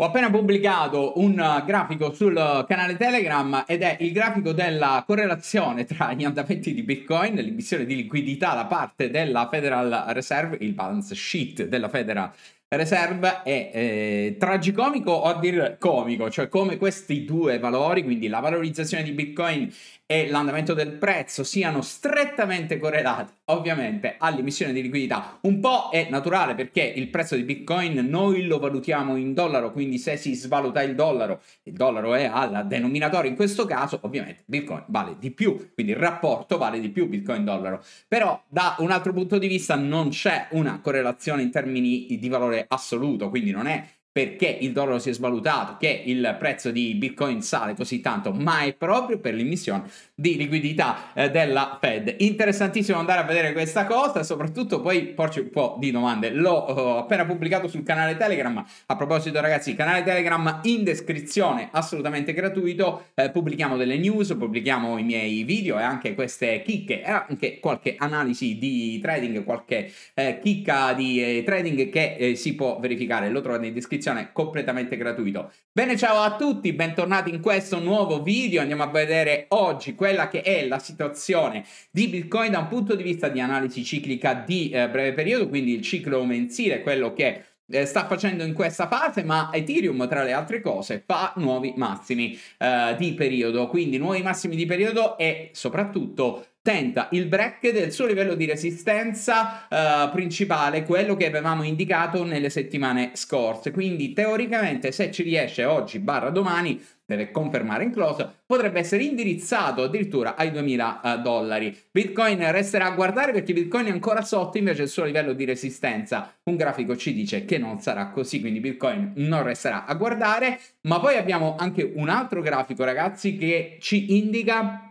Ho appena pubblicato un eh, grafico sul eh, canale Telegram ed è il grafico della correlazione tra gli andamenti di Bitcoin, l'emissione di liquidità da parte della Federal Reserve, il balance sheet della Federal Reserve, è eh, tragicomico o a dir comico, cioè come questi due valori, quindi la valorizzazione di Bitcoin e l'andamento del prezzo siano strettamente correlati ovviamente all'emissione di liquidità. Un po' è naturale perché il prezzo di Bitcoin noi lo valutiamo in dollaro, quindi se si svaluta il dollaro, il dollaro è al denominatore in questo caso, ovviamente Bitcoin vale di più, quindi il rapporto vale di più Bitcoin dollaro. Però da un altro punto di vista non c'è una correlazione in termini di valore assoluto, quindi non è perché il dollaro si è svalutato, che il prezzo di Bitcoin sale così tanto, ma è proprio per l'immissione di liquidità eh, della Fed. Interessantissimo andare a vedere questa cosa, soprattutto poi porci un po' di domande. L'ho oh, appena pubblicato sul canale Telegram. A proposito, ragazzi, canale Telegram in descrizione, assolutamente gratuito. Eh, pubblichiamo delle news, pubblichiamo i miei video e anche queste chicche e anche qualche analisi di trading, qualche eh, chicca di eh, trading che eh, si può verificare. Lo trovate in descrizione descrizione, completamente gratuito. Bene, ciao a tutti, bentornati in questo nuovo video. Andiamo a vedere oggi quella che è la situazione di Bitcoin da un punto di vista di analisi ciclica di eh, breve periodo, quindi il ciclo mensile, quello che eh, sta facendo in questa fase, ma Ethereum, tra le altre cose, fa nuovi massimi eh, di periodo, quindi nuovi massimi di periodo e soprattutto tenta il break del suo livello di resistenza eh, principale, quello che avevamo indicato nelle settimane scorse. Quindi teoricamente se ci riesce oggi barra domani deve confermare in close, potrebbe essere indirizzato addirittura ai 2000 eh, dollari. Bitcoin resterà a guardare perché Bitcoin è ancora sotto invece il suo livello di resistenza. Un grafico ci dice che non sarà così, quindi Bitcoin non resterà a guardare, ma poi abbiamo anche un altro grafico ragazzi che ci indica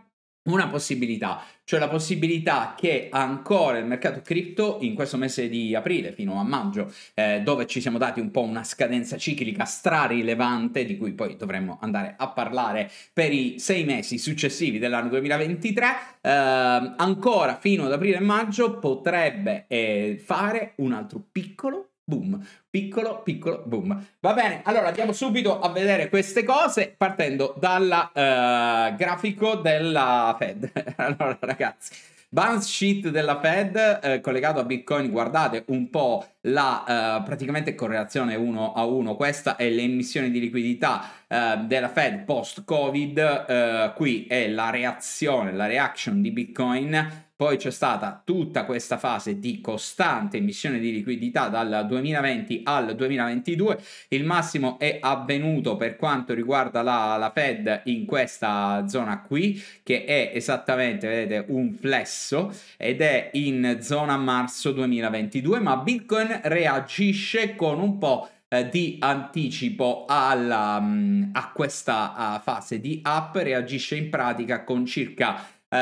una possibilità, cioè la possibilità che ancora il mercato cripto in questo mese di aprile fino a maggio, eh, dove ci siamo dati un po' una scadenza ciclica strarilevante, di cui poi dovremmo andare a parlare per i sei mesi successivi dell'anno 2023, eh, ancora fino ad aprile e maggio potrebbe eh, fare un altro piccolo boom. Piccolo, piccolo, boom. Va bene, allora andiamo subito a vedere queste cose partendo dal uh, eh, grafico della Fed. allora ragazzi, balance sheet della Fed eh, collegato a Bitcoin, guardate un po' la uh, praticamente correlazione uno a uno, questa è l'emissione di liquidità uh, della Fed post-Covid, qui è la reazione, la reaction di Bitcoin poi c'è stata tutta questa fase di costante emissione di liquidità dal 2020 al 2022. Il massimo è avvenuto per quanto riguarda la, la Fed in questa zona qui, che è esattamente, vedete, un flesso ed è in zona marzo 2022, ma Bitcoin reagisce con un po' eh, di anticipo alla, mm, a questa fase di app, reagisce in pratica con circa Uh,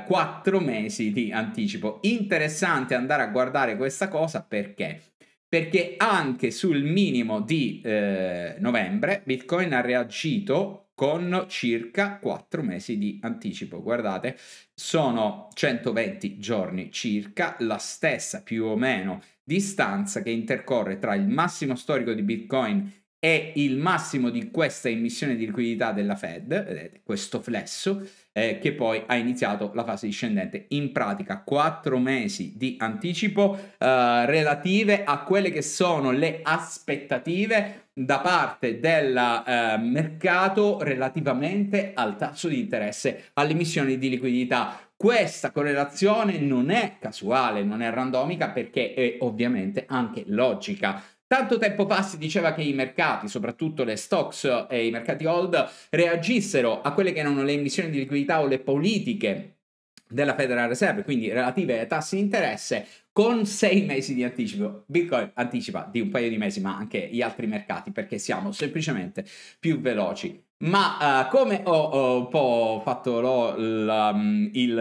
eh, 4 mesi di anticipo. Interessante andare a guardare questa cosa perché? Perché anche sul minimo di eh, novembre Bitcoin ha reagito con circa 4 mesi di anticipo. Guardate, sono 120 giorni circa, la stessa più o meno distanza che intercorre tra il massimo storico di Bitcoin è il massimo di questa emissione di liquidità della Fed, vedete eh, questo flesso, eh, che poi ha iniziato la fase discendente. In pratica quattro mesi di anticipo eh, relative a quelle che sono le aspettative da parte del eh, mercato relativamente al tasso di interesse, alle emissioni di liquidità. Questa correlazione non è casuale, non è randomica perché è ovviamente anche logica. Tanto tempo fa si diceva che i mercati, soprattutto le stocks e i mercati hold, reagissero a quelle che erano le emissioni di liquidità o le politiche della Federal Reserve, quindi relative ai tassi di interesse, con sei mesi di anticipo. Bitcoin anticipa di un paio di mesi, ma anche gli altri mercati, perché siamo semplicemente più veloci. Ma uh, come ho, ho, un po' fatto lo, l, um, il,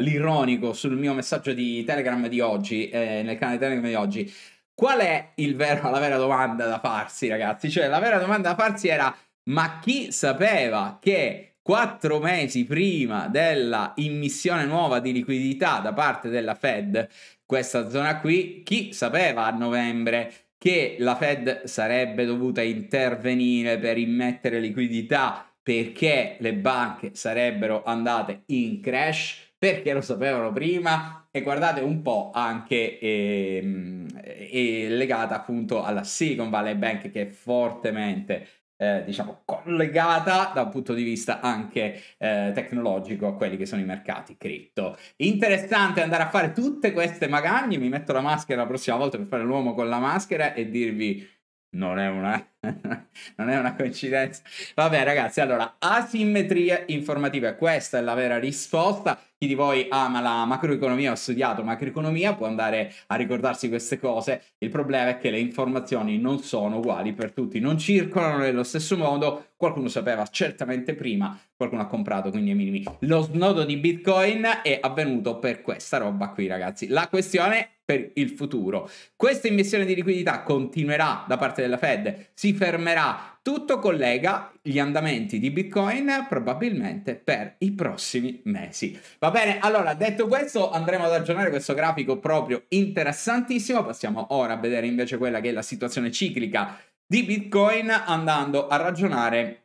l'ironico sul mio messaggio di Telegram di oggi, eh, nel canale Telegram di oggi, Qual è vero, la vera domanda da farsi, ragazzi? Cioè, la vera domanda da farsi era: ma chi sapeva che quattro mesi prima della immissione nuova di liquidità da parte della Fed, questa zona qui, chi sapeva a novembre che la Fed sarebbe dovuta intervenire per immettere liquidità perché le banche sarebbero andate in crash? perché lo sapevano prima e guardate un po' anche ehm, eh, legata appunto alla Silicon Valley Bank che è fortemente eh, diciamo collegata da un punto di vista anche eh, tecnologico a quelli che sono i mercati cripto. Interessante andare a fare tutte queste magagne, mi metto la maschera la prossima volta per fare l'uomo con la maschera e dirvi non è, una, non è una coincidenza. Vabbè, ragazzi, allora, asimmetrie informative, questa è la vera risposta. Chi di voi ama la macroeconomia o ha studiato macroeconomia può andare a ricordarsi queste cose. Il problema è che le informazioni non sono uguali per tutti, non circolano nello stesso modo. Qualcuno sapeva certamente prima, qualcuno ha comprato, quindi ai minimi. Lo snodo di Bitcoin è avvenuto per questa roba qui, ragazzi. La questione per il futuro. Questa iniezione di liquidità continuerà da parte della Fed, si fermerà, tutto collega gli andamenti di Bitcoin probabilmente per i prossimi mesi. Va bene, allora detto questo andremo ad aggiornare questo grafico proprio interessantissimo, passiamo ora a vedere invece quella che è la situazione ciclica di Bitcoin andando a ragionare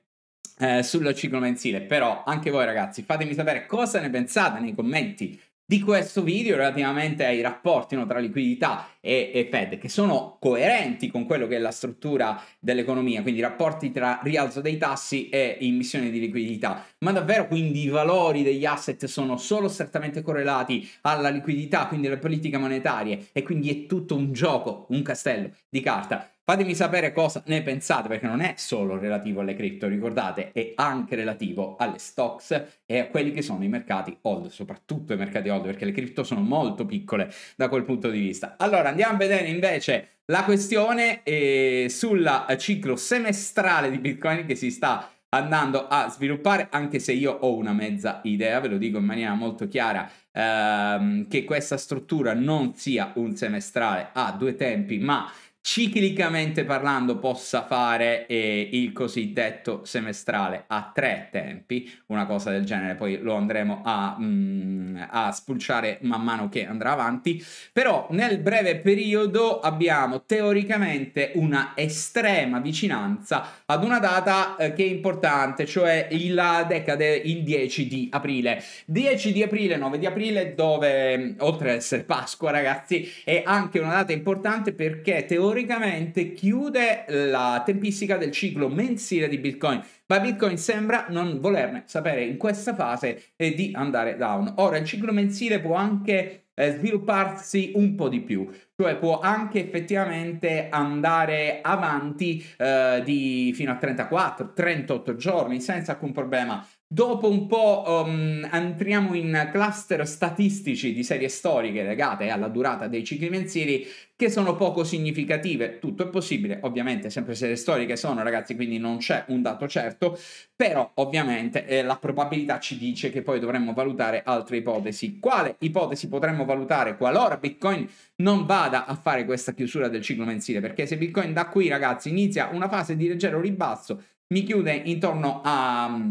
eh, sul ciclo mensile. Però anche voi ragazzi fatemi sapere cosa ne pensate nei commenti di questo video relativamente ai rapporti no, tra liquidità e, e, Fed, che sono coerenti con quello che è la struttura dell'economia, quindi rapporti tra rialzo dei tassi e immissione di liquidità. Ma davvero quindi i valori degli asset sono solo strettamente correlati alla liquidità, quindi alle politiche monetarie, e quindi è tutto un gioco, un castello di carta. Fatemi sapere cosa ne pensate, perché non è solo relativo alle cripto, ricordate, è anche relativo alle stocks e a quelli che sono i mercati old, soprattutto i mercati old, perché le cripto sono molto piccole da quel punto di vista. Allora, andiamo a vedere invece la questione eh, sul ciclo semestrale di Bitcoin che si sta andando a sviluppare, anche se io ho una mezza idea, ve lo dico in maniera molto chiara, ehm, che questa struttura non sia un semestrale a due tempi, ma ciclicamente parlando possa fare eh, il cosiddetto semestrale a tre tempi, una cosa del genere, poi lo andremo a, mh, mm, a spulciare man mano che andrà avanti, però nel breve periodo abbiamo teoricamente una estrema vicinanza ad una data eh, che è importante, cioè la decade, il 10 di aprile. 10 di aprile, 9 di aprile, dove mm, oltre ad essere Pasqua ragazzi, è anche una data importante perché teoricamente teoricamente chiude la tempistica del ciclo mensile di Bitcoin, ma Bitcoin sembra non volerne sapere in questa fase eh, di andare down. Ora, il ciclo mensile può anche eh, svilupparsi un po' di più, cioè può anche effettivamente andare avanti eh, di fino a 34-38 giorni senza alcun problema. Dopo un po' um, entriamo in cluster statistici di serie storiche legate alla durata dei cicli mensili che sono poco significative. Tutto è possibile, ovviamente, sempre serie storiche sono, ragazzi, quindi non c'è un dato certo, però ovviamente eh, la probabilità ci dice che poi dovremmo valutare altre ipotesi. Quale ipotesi potremmo valutare qualora Bitcoin non vada a fare questa chiusura del ciclo mensile? Perché se Bitcoin da qui, ragazzi, inizia una fase di leggero ribasso, mi chiude intorno a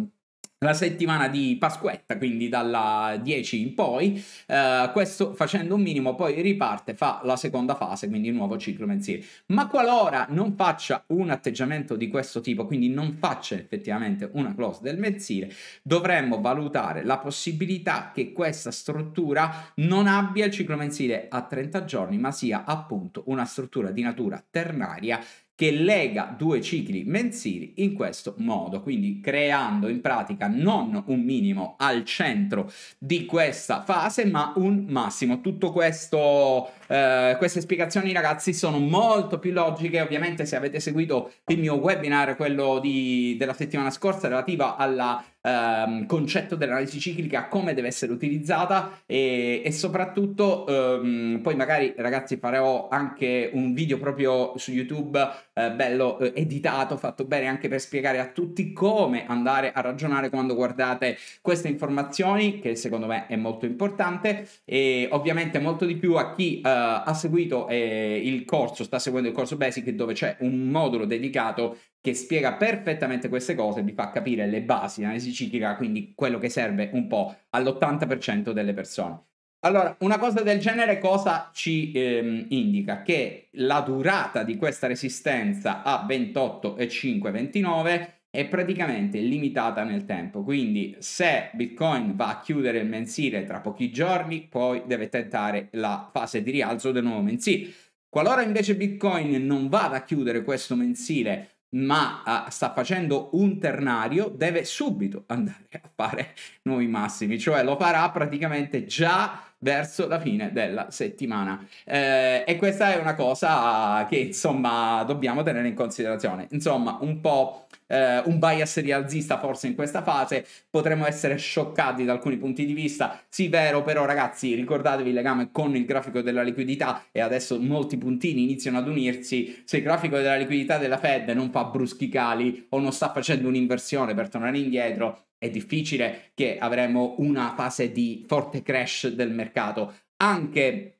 la settimana di Pasquetta, quindi dalla 10 in poi, eh, questo facendo un minimo poi riparte, fa la seconda fase, quindi il nuovo ciclo mensile. Ma qualora non faccia un atteggiamento di questo tipo, quindi non faccia effettivamente una close del mensile, dovremmo valutare la possibilità che questa struttura non abbia il ciclo mensile a 30 giorni, ma sia appunto una struttura di natura ternaria che lega due cicli mensili in questo modo, quindi creando in pratica non un minimo al centro di questa fase, ma un massimo. Tutto questo, eh, queste spiegazioni ragazzi sono molto più logiche, ovviamente se avete seguito il mio webinar, quello di, della settimana scorsa relativo alla ehm, concetto dell'analisi ciclica, come deve essere utilizzata e, e soprattutto ehm, poi magari ragazzi farò anche un video proprio su YouTube eh, bello eh, editato, fatto bene anche per spiegare a tutti come andare a ragionare quando guardate queste informazioni che secondo me è molto importante e ovviamente molto di più a chi eh, ha seguito eh, il corso, sta seguendo il corso basic dove c'è un modulo dedicato che spiega perfettamente queste cose, vi fa capire le basi di analisi ciclica, quindi quello che serve un po' all'80% delle persone. Allora, una cosa del genere cosa ci ehm, indica? Che la durata di questa resistenza a 28,529 è praticamente limitata nel tempo, quindi se Bitcoin va a chiudere il mensile tra pochi giorni, poi deve tentare la fase di rialzo del nuovo mensile. Qualora invece Bitcoin non vada a chiudere questo mensile ma ah, sta facendo un ternario, deve subito andare a fare nuovi massimi, cioè lo farà praticamente già verso la fine della settimana. Eh, e questa è una cosa che insomma dobbiamo tenere in considerazione. Insomma, un po'. Eh, un bias rialzista forse in questa fase potremmo essere scioccati da alcuni punti di vista sì vero però ragazzi ricordatevi il legame con il grafico della liquidità e adesso molti puntini iniziano ad unirsi se il grafico della liquidità della Fed non fa bruschi cali o non sta facendo un'inversione per tornare indietro è difficile che avremo una fase di forte crash del mercato. Anche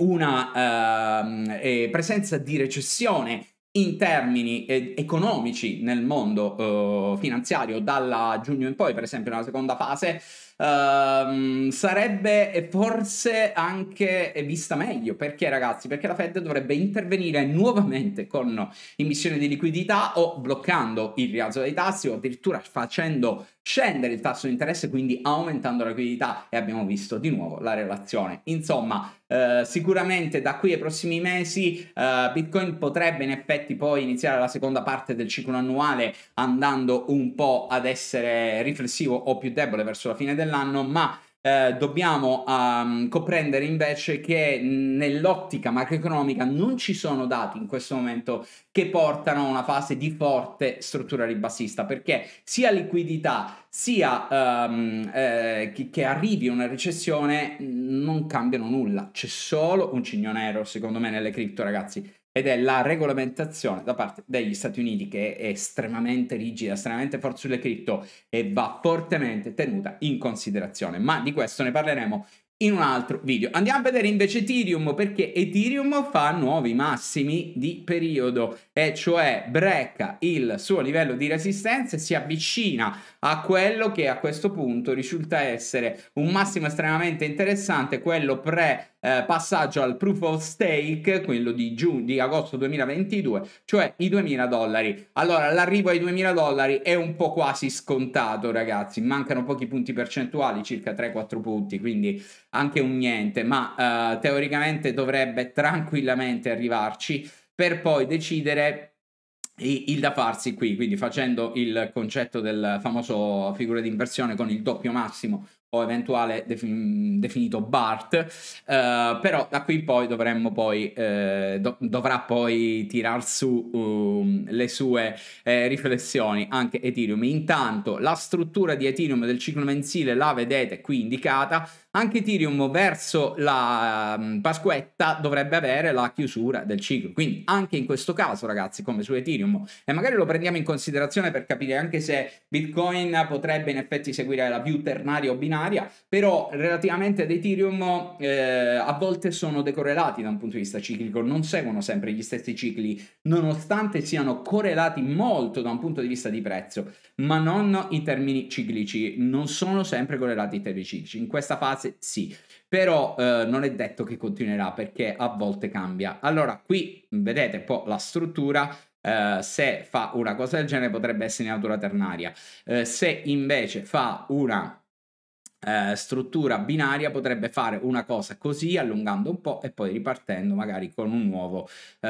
una eh, presenza di recessione in termini eh, economici nel mondo eh, finanziario dalla giugno in poi, per esempio nella seconda fase, ehm, sarebbe forse anche vista meglio. Perché ragazzi? Perché la Fed dovrebbe intervenire nuovamente con immissione di liquidità o bloccando il rialzo dei tassi o addirittura facendo scendere il tasso di interesse, quindi aumentando la liquidità e abbiamo visto di nuovo la relazione. Insomma, eh, sicuramente da qui ai prossimi mesi eh, Bitcoin potrebbe in effetti poi iniziare la seconda parte del ciclo annuale andando un po' ad essere riflessivo o più debole verso la fine dell'anno, ma eh, dobbiamo um, comprendere invece che nell'ottica macroeconomica non ci sono dati in questo momento che portano a una fase di forte struttura ribassista perché sia liquidità sia um, eh, che, che arrivi una recessione non cambiano nulla c'è solo un cigno nero secondo me nelle cripto ragazzi ed è la regolamentazione da parte degli Stati Uniti che è estremamente rigida, estremamente forte sulle cripto e va fortemente tenuta in considerazione, ma di questo ne parleremo in un altro video. Andiamo a vedere invece Ethereum perché Ethereum fa nuovi massimi di periodo e cioè brecca il suo livello di resistenza e si avvicina a quello che a questo punto risulta essere un massimo estremamente interessante, quello pre eh, passaggio al proof of stake, quello di, giugno, di agosto 2022, cioè i 2000 dollari. Allora, l'arrivo ai 2000 dollari è un po' quasi scontato, ragazzi. Mancano pochi punti percentuali, circa 3-4 punti, quindi anche un niente, ma eh, teoricamente dovrebbe tranquillamente arrivarci per poi decidere il da farsi qui, quindi facendo il concetto del famoso figura di inversione con il doppio massimo eventuale defin mm, definito BART, eh, però da qui in poi dovremmo poi, eh, do dovrà poi tirar su um, le sue eh, riflessioni anche Ethereum. Intanto la struttura di Ethereum del ciclo mensile la vedete qui indicata, anche Ethereum verso la mm, Pasquetta dovrebbe avere la chiusura del ciclo. Quindi anche in questo caso, ragazzi, come su Ethereum, e magari lo prendiamo in considerazione per capire anche se Bitcoin potrebbe in effetti seguire la più ternaria o binaria, però relativamente ad Ethereum eh, a volte sono decorrelati da un punto di vista ciclico, non seguono sempre gli stessi cicli, nonostante siano correlati molto da un punto di vista di prezzo, ma non in termini ciclici, non sono sempre correlati in termini ciclici. In questa fase fase? Sì, però eh, non è detto che continuerà perché a volte cambia. Allora, qui vedete un po' la struttura. Uh, se fa una cosa del genere potrebbe essere in natura ternaria, uh, se invece fa una uh, struttura binaria potrebbe fare una cosa così allungando un po' e poi ripartendo magari con un nuovo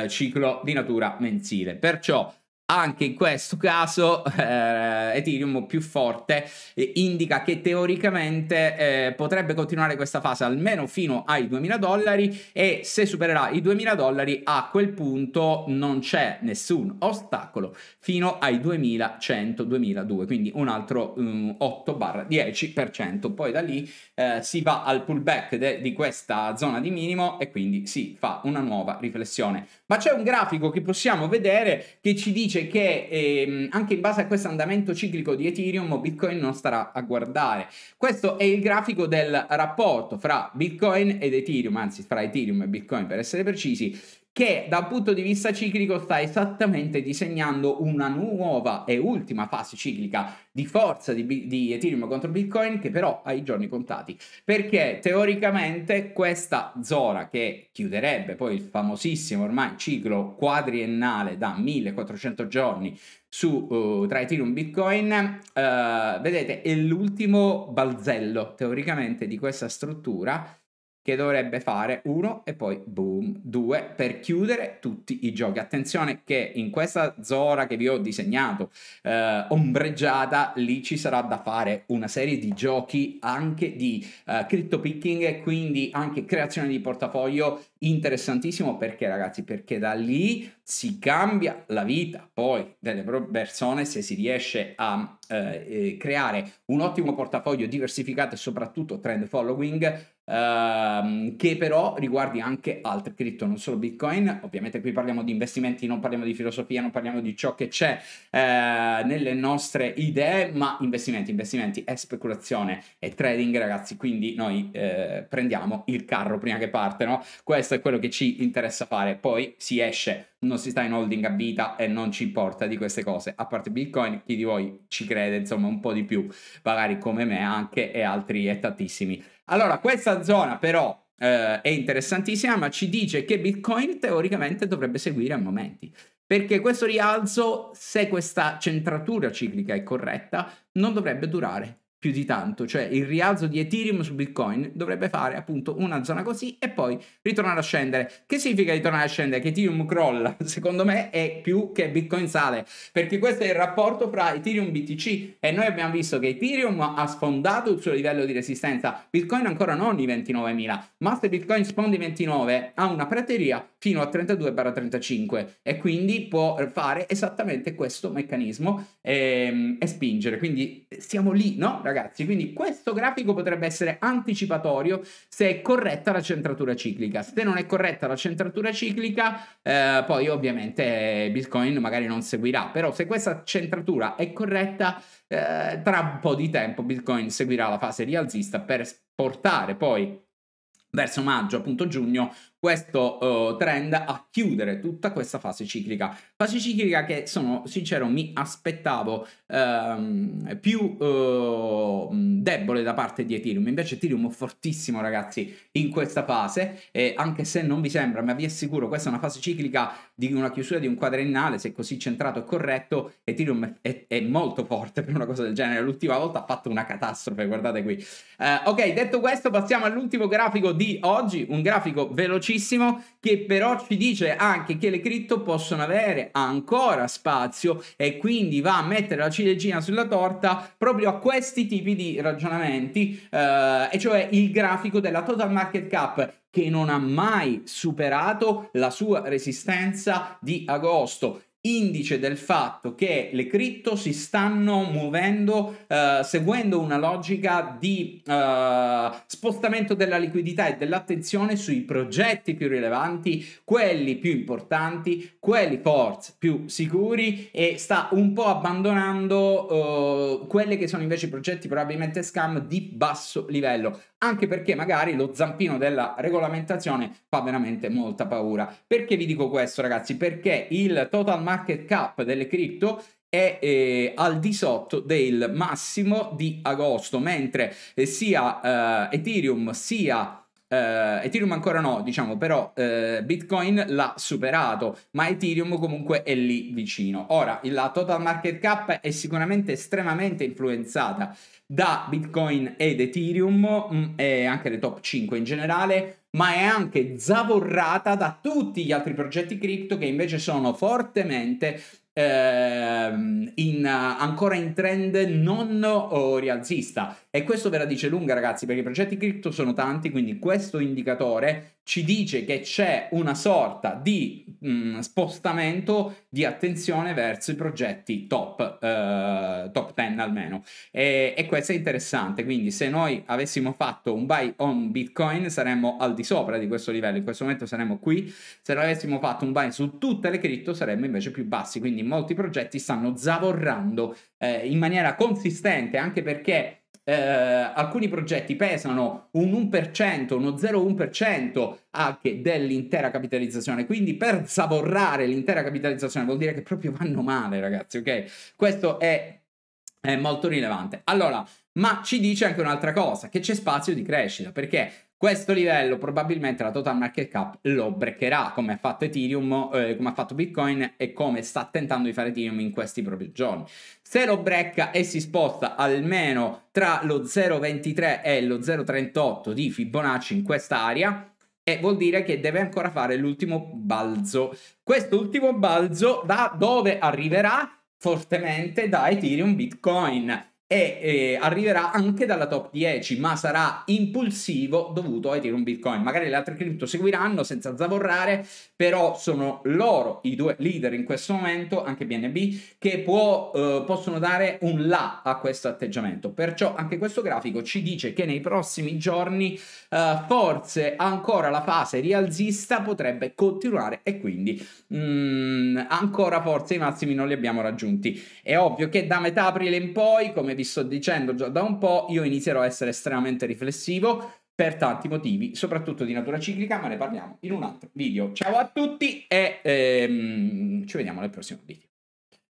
ciclo di natura mensile. Perciò anche in questo caso eh, Ethereum più forte eh, indica che teoricamente eh, potrebbe continuare questa fase almeno fino ai 2000 dollari e se supererà i 2000 dollari a quel punto non c'è nessun ostacolo fino ai 2100-2002, quindi un altro um, mm, 8-10%. Poi da lì eh, si va al pullback de- di questa zona di minimo e quindi si fa una nuova riflessione. Ma c'è un grafico che possiamo vedere che ci dice dice che ehm, anche in base a questo andamento ciclico di Ethereum Bitcoin non starà a guardare. Questo è il grafico del rapporto fra Bitcoin ed Ethereum, anzi fra Ethereum e Bitcoin per essere precisi, che dal punto di vista ciclico sta esattamente disegnando una nuova e ultima fase ciclica di forza di, di, Ethereum contro Bitcoin che però ha i giorni contati perché teoricamente questa zona che chiuderebbe poi il famosissimo ormai ciclo quadriennale da 1400 giorni su, uh, tra Ethereum e Bitcoin uh, vedete è l'ultimo balzello teoricamente di questa struttura che dovrebbe fare uno e poi boom, due per chiudere tutti i giochi. Attenzione che in questa zona che vi ho disegnato eh, ombreggiata, lì ci sarà da fare una serie di giochi anche di eh, crypto picking e quindi anche creazione di portafoglio interessantissimo perché ragazzi, perché da lì si cambia la vita poi delle persone se si riesce a eh, creare un ottimo portafoglio diversificato e soprattutto trend following ehm, che però riguardi anche altre cripto, non solo Bitcoin. Ovviamente qui parliamo di investimenti, non parliamo di filosofia, non parliamo di ciò che c'è eh, nelle nostre idee, ma investimenti, investimenti è speculazione e trading ragazzi, quindi noi eh, prendiamo il carro prima che parte, no? Questo è quello che ci interessa fare, poi si esce non si sta in holding a vita e non ci importa di queste cose. A parte Bitcoin, chi di voi ci crede, insomma, un po' di più, magari come me anche e altri e tantissimi. Allora, questa zona però eh, è interessantissima, ma ci dice che Bitcoin teoricamente dovrebbe seguire a momenti. Perché questo rialzo, se questa centratura ciclica è corretta, non dovrebbe durare più di tanto, cioè il rialzo di Ethereum su Bitcoin dovrebbe fare appunto una zona così e poi ritornare a scendere. Che significa ritornare a scendere? Che Ethereum crolla, secondo me è più che Bitcoin sale, perché questo è il rapporto fra Ethereum BTC e noi abbiamo visto che Ethereum ha sfondato il suo livello di resistenza, Bitcoin ancora non i 29.000, ma se Bitcoin sfondi 29 ha una prateria fino a 32-35 e quindi può fare esattamente questo meccanismo e, ehm, e spingere, quindi eh, siamo lì, no? ragazzi. Quindi questo grafico potrebbe essere anticipatorio se è corretta la centratura ciclica. Se non è corretta la centratura ciclica, eh, poi ovviamente Bitcoin magari non seguirà. Però se questa centratura è corretta, eh, tra un po' di tempo Bitcoin seguirà la fase rialzista per portare poi verso maggio, appunto giugno, questo uh, trend a chiudere tutta questa fase ciclica. Fase ciclica che sono sincero mi aspettavo um, più uh, debole da parte di Ethereum, invece Ethereum è fortissimo ragazzi in questa fase e anche se non vi sembra, ma vi assicuro questa è una fase ciclica di una chiusura di un quadriennale, se così centrato e corretto, Ethereum è, è, molto forte per una cosa del genere, l'ultima volta ha fatto una catastrofe, guardate qui. Uh, ok, detto questo passiamo all'ultimo grafico di oggi, un grafico veloce velocissimo che però ci dice anche che le cripto possono avere ancora spazio e quindi va a mettere la ciliegina sulla torta proprio a questi tipi di ragionamenti, eh, e cioè il grafico della total market cap che non ha mai superato la sua resistenza di agosto indice del fatto che le cripto si stanno muovendo eh, seguendo una logica di eh, spostamento della liquidità e dell'attenzione sui progetti più rilevanti, quelli più importanti, quelli forse più sicuri e sta un po' abbandonando eh, quelli che sono invece i progetti probabilmente scam di basso livello, anche perché magari lo zampino della regolamentazione fa veramente molta paura. Perché vi dico questo ragazzi? Perché il total market cap delle cripto è eh, al di sotto del massimo di agosto, mentre eh, sia eh, Ethereum sia eh, Ethereum ancora no, diciamo, però eh, Bitcoin l'ha superato, ma Ethereum comunque è lì vicino. Ora, la total market cap è sicuramente estremamente influenzata da Bitcoin ed Ethereum mh, mm, e anche le top 5 in generale, ma è anche zavorrata da tutti gli altri progetti cripto che invece sono fortemente ehm, in, ancora in trend non rialzista. E questo ve la dice lunga, ragazzi, perché i progetti cripto sono tanti, quindi questo indicatore ci dice che c'è una sorta di mh, mm, spostamento di attenzione verso i progetti top, eh, top 10 almeno. E, e, questo è interessante, quindi se noi avessimo fatto un buy on Bitcoin saremmo al di sopra di questo livello, in questo momento saremmo qui, se avessimo fatto un buy su tutte le cripto saremmo invece più bassi, quindi quindi molti progetti stanno zavorrando eh, in maniera consistente, anche perché eh, alcuni progetti pesano un 1%, uno 0,1% anche dell'intera capitalizzazione. Quindi per zavorrare l'intera capitalizzazione vuol dire che proprio vanno male, ragazzi, ok? Questo è, è molto rilevante. Allora, ma ci dice anche un'altra cosa, che c'è spazio di crescita, perché questo livello probabilmente la total market cap lo breacherà come ha fatto Ethereum, eh, come ha fatto Bitcoin e come sta tentando di fare Ethereum in questi propri giorni. Se lo brecca e si sposta almeno tra lo 0,23 e lo 0,38 di Fibonacci in quest'area, e vuol dire che deve ancora fare l'ultimo balzo. Quest'ultimo balzo da dove arriverà? Fortemente da Ethereum Bitcoin e eh, arriverà anche dalla top 10, ma sarà impulsivo dovuto a Ethereum Bitcoin. Magari le altre cripto seguiranno senza zavorrare, però sono loro i due leader in questo momento, anche BNB, che può, eh, possono dare un là a questo atteggiamento. Perciò anche questo grafico ci dice che nei prossimi giorni eh, forse ancora la fase rialzista potrebbe continuare e quindi mh, mm, ancora forse i massimi non li abbiamo raggiunti. È ovvio che da metà aprile in poi, come vi sto dicendo già da un po', io inizierò a essere estremamente riflessivo per tanti motivi, soprattutto di natura ciclica, ma ne parliamo in un altro video. Ciao a tutti e ehm, ci vediamo nel prossimo video.